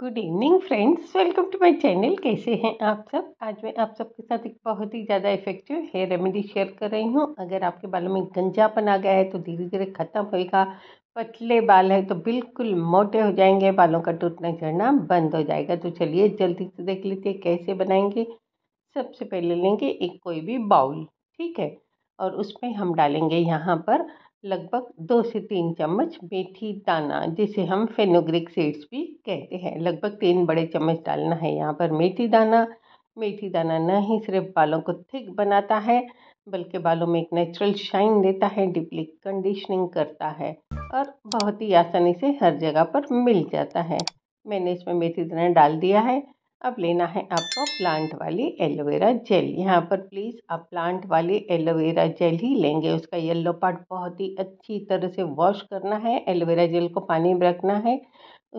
good evening friends welcome to my channel कैसे हैं आप सब आज मैं आप सबके साथ एक बहुत ही ज़्यादा इफेक्टिव हेयर रेमेडी शेयर कर रही हूँ अगर आपके बालों में गंजापन आ गया है तो धीरे धीरे ख़त्म होएगा पतले बाल है तो बिल्कुल मोटे हो जाएंगे बालों का टूटना झड़ना बंद हो जाएगा तो चलिए जल्दी से देख लेते हैं कैसे बनाएंगे सबसे पहले लेंगे एक कोई भी बाउल ठीक है और उसमें हम डालेंगे यहाँ पर लगभग दो से तीन चम्मच मेथी दाना जिसे हम फेनोग्रिक सीड्स भी कहते हैं लगभग तीन बड़े चम्मच डालना है यहाँ पर मेथी दाना मेथी दाना न ही सिर्फ बालों को थिक बनाता है बल्कि बालों में एक नेचुरल शाइन देता है डीपली कंडीशनिंग करता है और बहुत ही आसानी से हर जगह पर मिल जाता है मैंने इसमें मेथी दाना डाल दिया है अब लेना है आपको प्लांट वाली एलोवेरा जेल यहाँ पर प्लीज़ आप प्लांट वाली एलोवेरा जेल ही लेंगे उसका येलो पार्ट बहुत ही अच्छी तरह से वॉश करना है एलोवेरा जेल को पानी में रखना है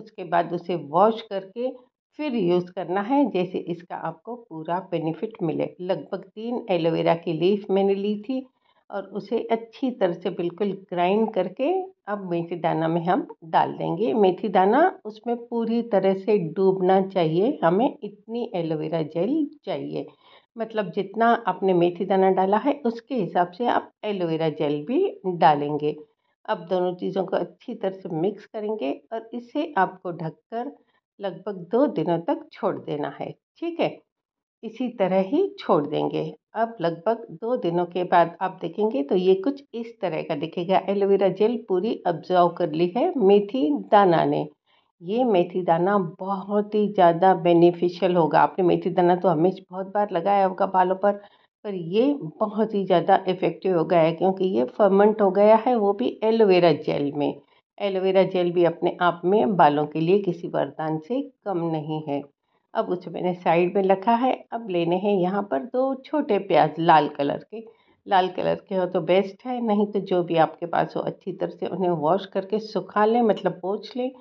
उसके बाद उसे वॉश करके फिर यूज़ करना है जैसे इसका आपको पूरा बेनिफिट मिले लगभग तीन एलोवेरा की लीफ मैंने ली थी और उसे अच्छी तरह से बिल्कुल ग्राइंड करके अब मेथी दाना में हम डाल देंगे मेथी दाना उसमें पूरी तरह से डूबना चाहिए हमें इतनी एलोवेरा जेल चाहिए मतलब जितना आपने मेथी दाना डाला है उसके हिसाब से आप एलोवेरा जेल भी डालेंगे अब दोनों चीज़ों को अच्छी तरह से मिक्स करेंगे और इसे आपको ढककर लगभग दो दिनों तक छोड़ देना है ठीक है इसी तरह ही छोड़ देंगे अब लगभग दो दिनों के बाद आप देखेंगे तो ये कुछ इस तरह का दिखेगा एलोवेरा जेल पूरी अब्जॉर्व कर ली है मेथी दाना ने ये मेथी दाना बहुत ही ज़्यादा बेनिफिशियल होगा आपने मेथी दाना तो हमेशा बहुत बार लगाया होगा बालों पर पर ये बहुत ही ज़्यादा इफ़ेक्टिव हो गया है क्योंकि ये फर्मेंट हो गया है वो भी एलोवेरा जेल में एलोवेरा जेल भी अपने आप में बालों के लिए किसी वरदान से कम नहीं है अब उसे मैंने साइड में रखा है अब लेने हैं यहाँ पर दो छोटे प्याज लाल कलर के लाल कलर के हो तो बेस्ट है नहीं तो जो भी आपके पास हो अच्छी तरह से उन्हें वॉश करके सुखा लें मतलब पोछ लें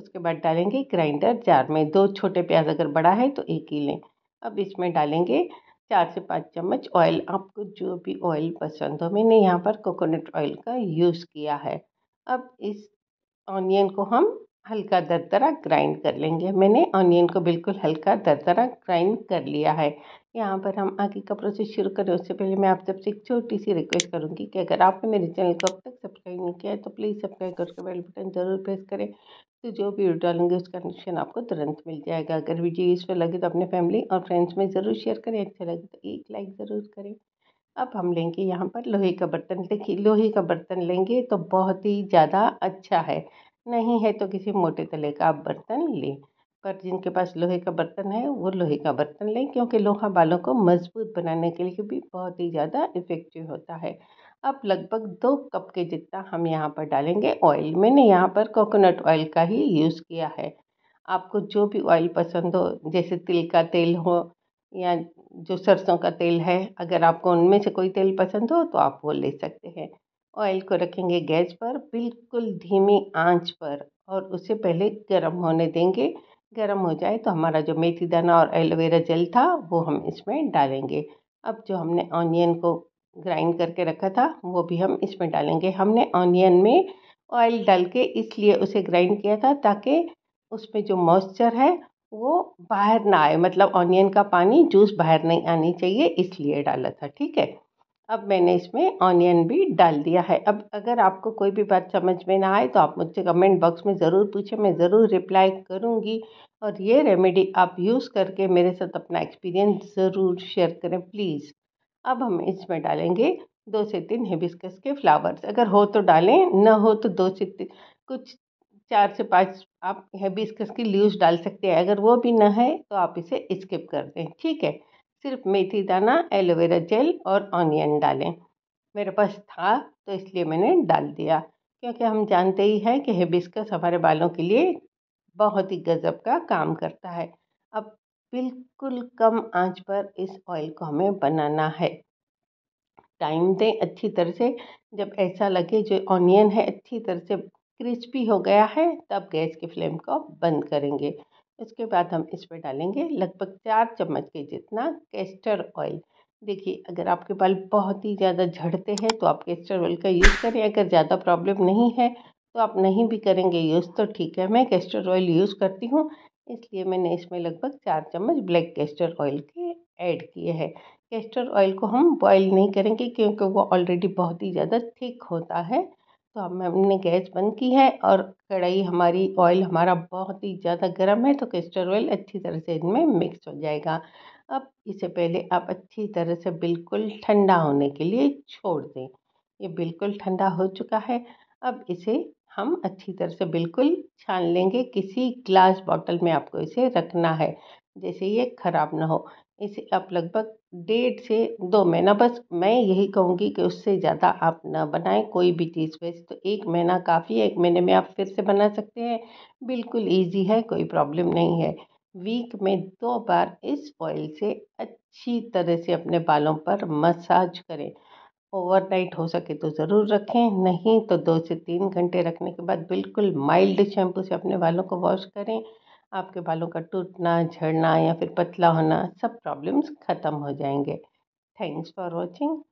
उसके बाद डालेंगे ग्राइंडर जार में दो छोटे प्याज अगर बड़ा है तो एक ही लें अब इसमें डालेंगे चार से पाँच चम्मच ऑयल आपको जो भी ऑयल पसंद हो मैंने यहाँ पर कोकोनट ऑयल का यूज़ किया है अब इस ऑनियन को हम हल्का दरदरा ग्राइंड कर लेंगे मैंने ऑनियन को बिल्कुल हल्का दरदरा ग्राइंड कर लिया है यहाँ पर हम आगे का प्रोसेस शुरू करें उससे पहले मैं आप सबसे एक छोटी सी रिक्वेस्ट करूँगी कि अगर आपने मेरे चैनल को अब तक सब्सक्राइब नहीं किया है तो प्लीज़ सब्सक्राइब करके बेल बटन ज़रूर प्रेस करें तो जो भी वीडियो डालेंगे उसका नोटिफिकेशन आपको तुरंत मिल जाएगा अगर वीडियो यूज़फुल लगे तो अपने फैमिली और फ्रेंड्स में ज़रूर शेयर करें अच्छा लगे तो एक लाइक ज़रूर करें अब हम लेंगे यहाँ पर लोहे का बर्तन देखिए लोहे का बर्तन लेंगे तो बहुत ही ज़्यादा अच्छा है नहीं है तो किसी मोटे तले का आप बर्तन लें पर जिनके पास लोहे का बर्तन है वो लोहे का बर्तन लें क्योंकि लोहा बालों को मज़बूत बनाने के लिए भी बहुत ही ज़्यादा इफ़ेक्टिव होता है अब लगभग दो कप के जितना हम यहाँ पर डालेंगे ऑयल मैंने यहाँ पर कोकोनट ऑयल का ही यूज़ किया है आपको जो भी ऑयल पसंद हो जैसे तिल का तेल हो या जो सरसों का तेल है अगर आपको उनमें से कोई तेल पसंद हो तो आप वो ले सकते हैं ऑयल को रखेंगे गैस पर बिल्कुल धीमी आंच पर और उसे पहले गर्म होने देंगे गर्म हो जाए तो हमारा जो मेथी दाना और एलोवेरा जेल था वो हम इसमें डालेंगे अब जो हमने ऑनियन को ग्राइंड करके रखा था वो भी हम इसमें डालेंगे हमने ऑनियन में ऑयल डाल के इसलिए उसे ग्राइंड किया था ताकि उसमें जो मॉइस्चर है वो बाहर ना आए मतलब ऑनियन का पानी जूस बाहर नहीं आनी चाहिए इसलिए डाला था ठीक है अब मैंने इसमें ऑनियन भी डाल दिया है अब अगर आपको कोई भी बात समझ में ना आए तो आप मुझसे कमेंट बॉक्स में ज़रूर पूछें मैं ज़रूर रिप्लाई करूँगी और ये रेमेडी आप यूज़ करके मेरे साथ अपना एक्सपीरियंस ज़रूर शेयर करें प्लीज़ अब हम इसमें डालेंगे दो से तीन हिबिस्कस के फ्लावर्स अगर हो तो डालें ना हो तो दो से तीन कुछ चार से पाँच आप हिबिस्कस की लीव्स डाल सकते हैं अगर वो भी ना है तो आप इसे स्किप कर दें ठीक है सिर्फ मेथी दाना एलोवेरा जेल और ऑनियन डालें मेरे पास था तो इसलिए मैंने डाल दिया क्योंकि हम जानते ही हैं कि हिबिस्कस हमारे बालों के लिए बहुत ही गज़ब का काम करता है अब बिल्कुल कम आंच पर इस ऑयल को हमें बनाना है टाइम दें अच्छी तरह से जब ऐसा लगे जो ऑनियन है अच्छी तरह से क्रिस्पी हो गया है तब गैस की फ्लेम को बंद करेंगे उसके बाद हम इस पर डालेंगे लगभग चार चम्मच के जितना कैस्टर ऑयल देखिए अगर आपके बाल बहुत ही ज़्यादा झड़ते हैं तो आप कैस्टर ऑयल का यूज़ करें अगर ज़्यादा प्रॉब्लम नहीं है तो आप नहीं भी करेंगे यूज़ तो ठीक है मैं कैस्टर ऑयल यूज़ करती हूँ इसलिए मैंने इसमें लगभग चार चम्मच ब्लैक कैस्टर ऑयल के ऐड किए हैं कैस्टर ऑयल को हम बॉयल नहीं करेंगे क्योंकि वो ऑलरेडी बहुत ही ज़्यादा थिक होता है तो अब हमने गैस बंद की है और कढ़ाई हमारी ऑयल हमारा बहुत ही ज़्यादा गर्म है तो कैस्टर ऑयल अच्छी तरह से इनमें मिक्स हो जाएगा अब इसे पहले आप अच्छी तरह से बिल्कुल ठंडा होने के लिए छोड़ दें ये बिल्कुल ठंडा हो चुका है अब इसे हम अच्छी तरह से बिल्कुल छान लेंगे किसी ग्लास बॉटल में आपको इसे रखना है जैसे ये खराब ना हो इसे आप लगभग डेढ़ से दो महीना बस मैं यही कहूँगी कि उससे ज़्यादा आप ना बनाएं कोई भी चीज़ वैसे तो एक महीना काफ़ी है एक महीने में आप फिर से बना सकते हैं बिल्कुल ईजी है कोई प्रॉब्लम नहीं है वीक में दो बार इस ऑयल से अच्छी तरह से अपने बालों पर मसाज करें ओवरनाइट हो सके तो ज़रूर रखें नहीं तो दो से तीन घंटे रखने के बाद बिल्कुल माइल्ड शैम्पू से अपने बालों को वॉश करें आपके बालों का टूटना झड़ना या फिर पतला होना सब प्रॉब्लम्स ख़त्म हो जाएंगे थैंक्स फॉर वॉचिंग